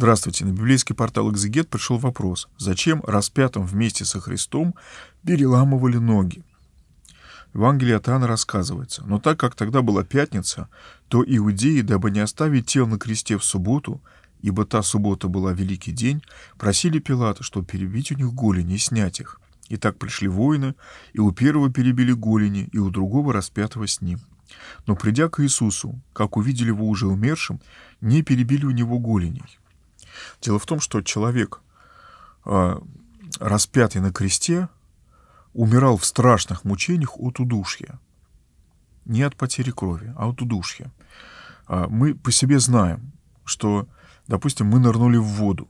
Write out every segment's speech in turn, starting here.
Здравствуйте. На библейский портал «Экзегет» пришел вопрос, зачем распятым вместе со Христом переламывали ноги? Евангелие от Иоанна рассказывается, но так как тогда была пятница, то иудеи, дабы не оставить тел на кресте в субботу, ибо та суббота была великий день, просили Пилата, чтобы перебить у них голени и снять их. И так пришли воины, и у первого перебили голени, и у другого распятого с ним. Но придя к Иисусу, как увидели его уже умершим, не перебили у него голеней. Дело в том, что человек, а, распятый на кресте, умирал в страшных мучениях от удушья. Не от потери крови, а от удушья. А, мы по себе знаем, что, допустим, мы нырнули в воду.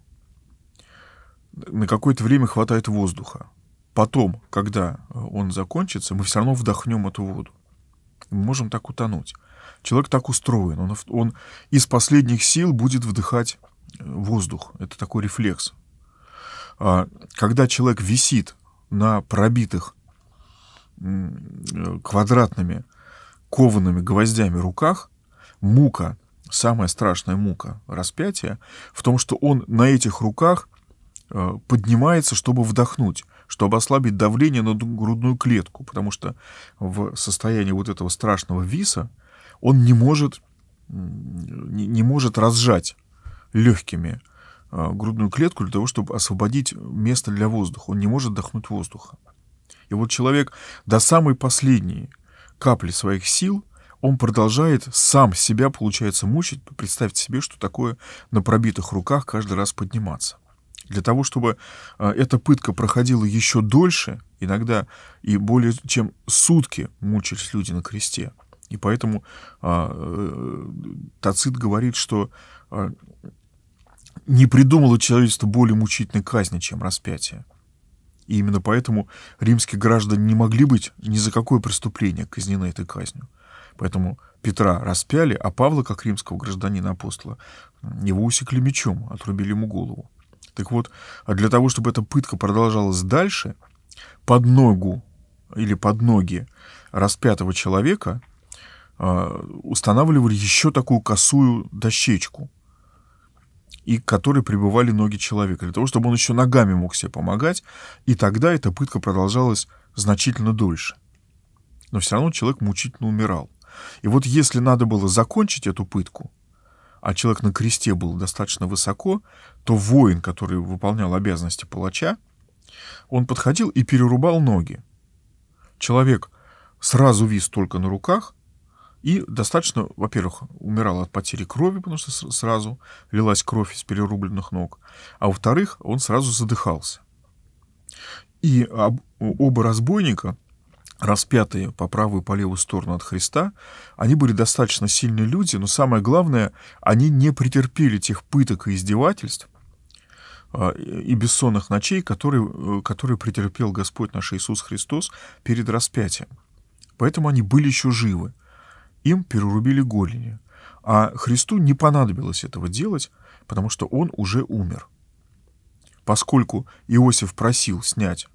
На какое-то время хватает воздуха. Потом, когда он закончится, мы все равно вдохнем эту воду. Мы можем так утонуть. Человек так устроен. Он, он из последних сил будет вдыхать воздух. Это такой рефлекс. А, когда человек висит на пробитых квадратными коваными гвоздями руках, мука, самая страшная мука распятия, в том, что он на этих руках э, поднимается, чтобы вдохнуть, чтобы ослабить давление на грудную клетку, потому что в состоянии вот этого страшного виса он не может, не, не может разжать легкими а, грудную клетку для того, чтобы освободить место для воздуха. Он не может вдохнуть воздуха. И вот человек до самой последней капли своих сил, он продолжает сам себя, получается, мучить. Представьте себе, что такое на пробитых руках каждый раз подниматься. Для того, чтобы а, эта пытка проходила еще дольше, иногда и более чем сутки мучились люди на кресте. И поэтому а, э, э, Тацит говорит, что не придумало человечество более мучительной казни, чем распятие. И именно поэтому римские граждане не могли быть ни за какое преступление казнены этой казнью. Поэтому Петра распяли, а Павла, как римского гражданина апостола, его усекли мечом, отрубили ему голову. Так вот, а для того, чтобы эта пытка продолжалась дальше, под ногу или под ноги распятого человека а, устанавливали еще такую косую дощечку – и к которой прибывали ноги человека, для того, чтобы он еще ногами мог себе помогать, и тогда эта пытка продолжалась значительно дольше. Но все равно человек мучительно умирал. И вот если надо было закончить эту пытку, а человек на кресте был достаточно высоко, то воин, который выполнял обязанности палача, он подходил и перерубал ноги. Человек сразу вис только на руках, и достаточно, во-первых, умирал от потери крови, потому что сразу лилась кровь из перерубленных ног. А во-вторых, он сразу задыхался. И оба разбойника, распятые по правую и по левую сторону от Христа, они были достаточно сильные люди, но самое главное, они не претерпели тех пыток и издевательств, а, и бессонных ночей, которые, которые претерпел Господь наш Иисус Христос перед распятием. Поэтому они были еще живы им перерубили голени. А Христу не понадобилось этого делать, потому что он уже умер. Поскольку Иосиф просил снять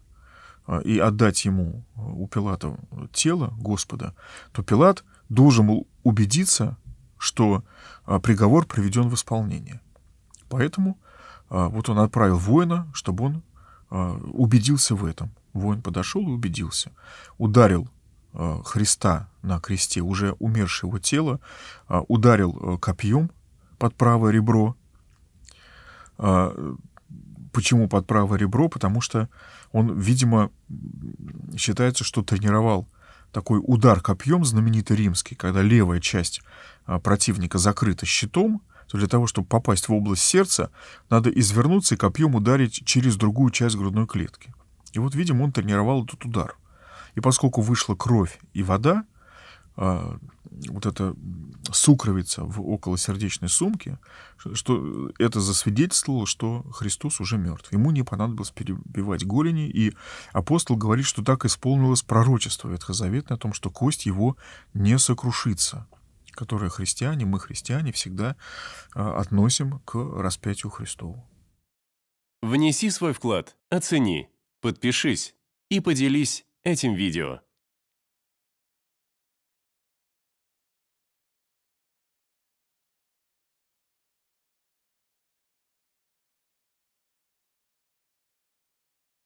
э, и отдать ему э, у Пилата тело Господа, то Пилат должен был убедиться, что э, приговор приведен в исполнение. Поэтому вот он отправил воина, чтобы он убедился в этом. Воин подошел и убедился. Ударил Э, Христа на кресте, уже умершего тела, э, ударил э, копьем под правое ребро. Почему под правое ребро? Потому что он, видимо, считается, что тренировал такой удар копьем, знаменитый римский, когда левая часть противника закрыта щитом, то для того, чтобы попасть в область сердца, надо извернуться и копьем ударить через другую часть грудной клетки. И вот, видимо, он тренировал этот удар – и поскольку вышла кровь и вода, а, вот эта сукровица в околосердечной сумке, что это засвидетельствовало, что Христос уже мертв. Ему не понадобилось перебивать голени, и апостол говорит, что так исполнилось пророчество Ветхозаветное о том, что кость его не сокрушится, которое христиане, мы христиане, всегда а, относим к распятию Христову. Внеси свой вклад, оцени, подпишись и поделись этим видео.